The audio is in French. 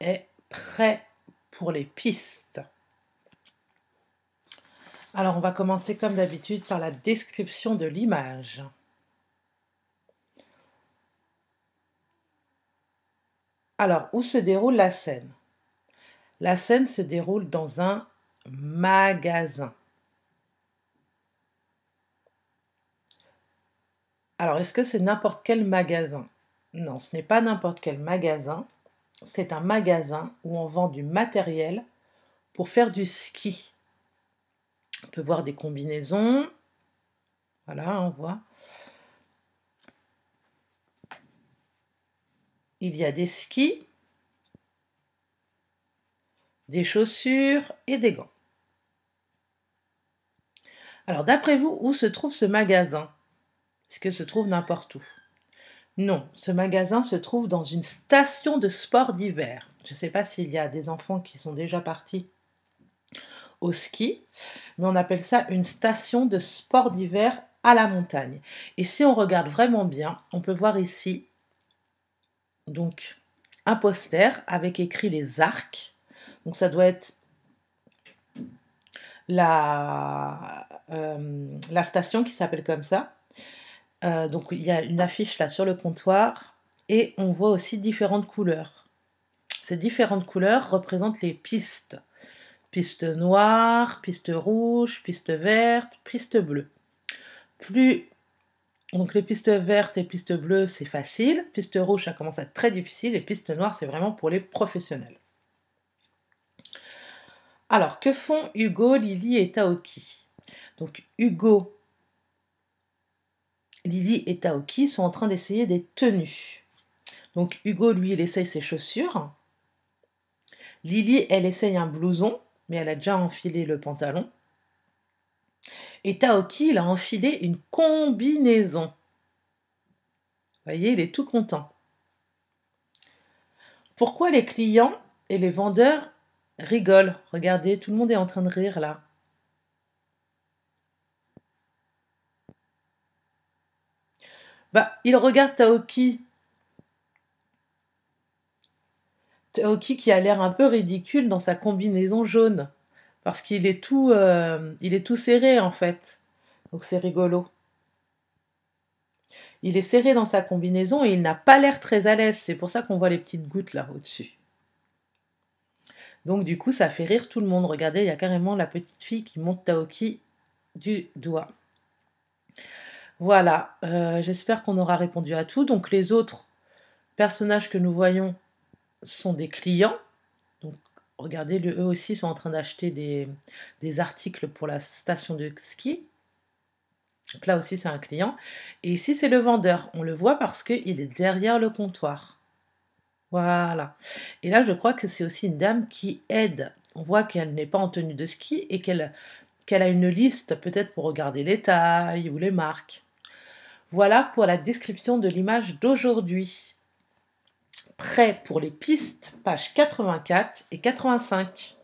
est prêt pour les pistes. Alors on va commencer comme d'habitude par la description de l'image. Alors où se déroule la scène La scène se déroule dans un magasin. Alors est-ce que c'est n'importe quel magasin Non, ce n'est pas n'importe quel magasin c'est un magasin où on vend du matériel pour faire du ski. On peut voir des combinaisons. Voilà, on voit. Il y a des skis, des chaussures et des gants. Alors d'après vous, où se trouve ce magasin Est-ce que se trouve n'importe où non, ce magasin se trouve dans une station de sport d'hiver. Je ne sais pas s'il y a des enfants qui sont déjà partis au ski, mais on appelle ça une station de sport d'hiver à la montagne. Et si on regarde vraiment bien, on peut voir ici donc un poster avec écrit les arcs. Donc ça doit être la, euh, la station qui s'appelle comme ça. Euh, donc il y a une affiche là sur le comptoir et on voit aussi différentes couleurs. Ces différentes couleurs représentent les pistes. Piste noire, piste rouge, piste verte, piste bleue. Plus donc les pistes vertes et pistes bleues, c'est facile. Piste rouge, ça commence à être très difficile. Et piste noire, c'est vraiment pour les professionnels. Alors, que font Hugo, Lily et Taoki Donc Hugo, Lily et Taoki sont en train d'essayer des tenues. Donc Hugo, lui, il essaye ses chaussures. Lily, elle essaye un blouson, mais elle a déjà enfilé le pantalon. Et Taoki, il a enfilé une combinaison. Vous voyez, il est tout content. Pourquoi les clients et les vendeurs rigolent Regardez, tout le monde est en train de rire là. Bah, il regarde Taoki. Taoki qui a l'air un peu ridicule dans sa combinaison jaune. Parce qu'il est tout, euh, il est tout serré en fait. Donc c'est rigolo. Il est serré dans sa combinaison et il n'a pas l'air très à l'aise. C'est pour ça qu'on voit les petites gouttes là au-dessus. Donc du coup, ça fait rire tout le monde. Regardez, il y a carrément la petite fille qui monte Taoki du doigt. Voilà, euh, j'espère qu'on aura répondu à tout. Donc les autres personnages que nous voyons sont des clients. Donc regardez, eux aussi sont en train d'acheter des, articles pour la station de ski. Donc là aussi c'est un client. Et ici c'est le vendeur. On le voit parce qu'il est derrière le comptoir. Voilà. Et là je crois que c'est aussi une dame qui aide. On voit qu'elle n'est pas en tenue de ski et qu'elle a une liste peut-être pour regarder les tailles ou les marques. Voilà pour la description de l'image d'aujourd'hui. Prêt pour les pistes, pages 84 et 85.